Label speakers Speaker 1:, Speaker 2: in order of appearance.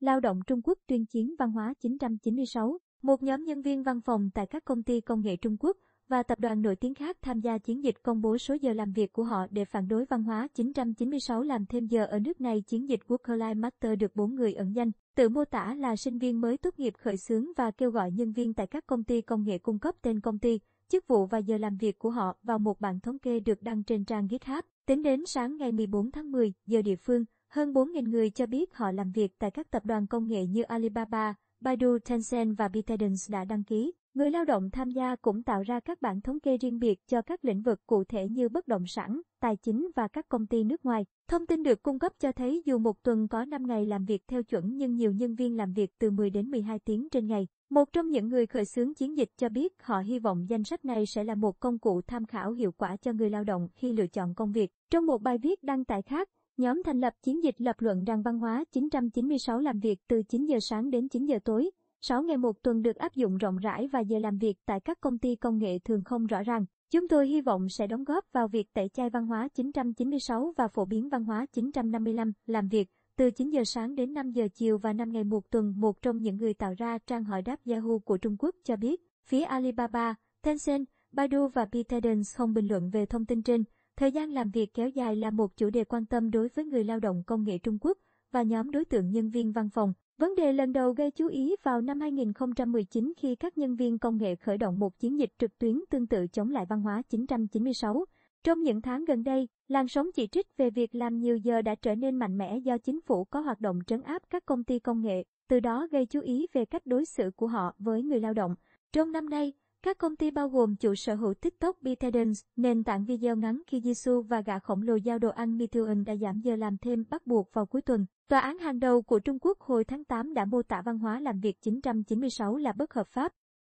Speaker 1: Lao động Trung Quốc tuyên chiến văn hóa 996, một nhóm nhân viên văn phòng tại các công ty công nghệ Trung Quốc và tập đoàn nổi tiếng khác tham gia chiến dịch công bố số giờ làm việc của họ để phản đối văn hóa 996 làm thêm giờ ở nước này. Chiến dịch Work-Life Matter được bốn người ẩn danh, tự mô tả là sinh viên mới tốt nghiệp khởi xướng và kêu gọi nhân viên tại các công ty công nghệ cung cấp tên công ty, chức vụ và giờ làm việc của họ vào một bảng thống kê được đăng trên trang GitHub. Tính đến sáng ngày 14 tháng 10 giờ địa phương, hơn 4.000 người cho biết họ làm việc tại các tập đoàn công nghệ như Alibaba, Baidu, Tencent và ByteDance đã đăng ký. Người lao động tham gia cũng tạo ra các bản thống kê riêng biệt cho các lĩnh vực cụ thể như bất động sản, tài chính và các công ty nước ngoài. Thông tin được cung cấp cho thấy dù một tuần có 5 ngày làm việc theo chuẩn nhưng nhiều nhân viên làm việc từ 10 đến 12 tiếng trên ngày. Một trong những người khởi xướng chiến dịch cho biết họ hy vọng danh sách này sẽ là một công cụ tham khảo hiệu quả cho người lao động khi lựa chọn công việc. Trong một bài viết đăng tải khác, Nhóm thành lập chiến dịch lập luận rằng văn hóa 996 làm việc từ 9 giờ sáng đến 9 giờ tối, 6 ngày một tuần được áp dụng rộng rãi và giờ làm việc tại các công ty công nghệ thường không rõ ràng. Chúng tôi hy vọng sẽ đóng góp vào việc tẩy chay văn hóa 996 và phổ biến văn hóa 955 làm việc từ 9 giờ sáng đến 5 giờ chiều và 5 ngày một tuần. Một trong những người tạo ra trang hỏi đáp Yahoo của Trung Quốc cho biết, phía Alibaba, Tencent, Baidu và ByteDance không bình luận về thông tin trên. Thời gian làm việc kéo dài là một chủ đề quan tâm đối với người lao động công nghệ Trung Quốc và nhóm đối tượng nhân viên văn phòng. Vấn đề lần đầu gây chú ý vào năm 2019 khi các nhân viên công nghệ khởi động một chiến dịch trực tuyến tương tự chống lại văn hóa 996. Trong những tháng gần đây, làn sóng chỉ trích về việc làm nhiều giờ đã trở nên mạnh mẽ do chính phủ có hoạt động trấn áp các công ty công nghệ, từ đó gây chú ý về cách đối xử của họ với người lao động. Trong năm nay, các công ty bao gồm chủ sở hữu TikTok ByteDance, nền tảng video ngắn khi Jisoo và gã khổng lồ giao đồ ăn Mi đã giảm giờ làm thêm bắt buộc vào cuối tuần. Tòa án hàng đầu của Trung Quốc hồi tháng 8 đã mô tả văn hóa làm việc 996 là bất hợp pháp.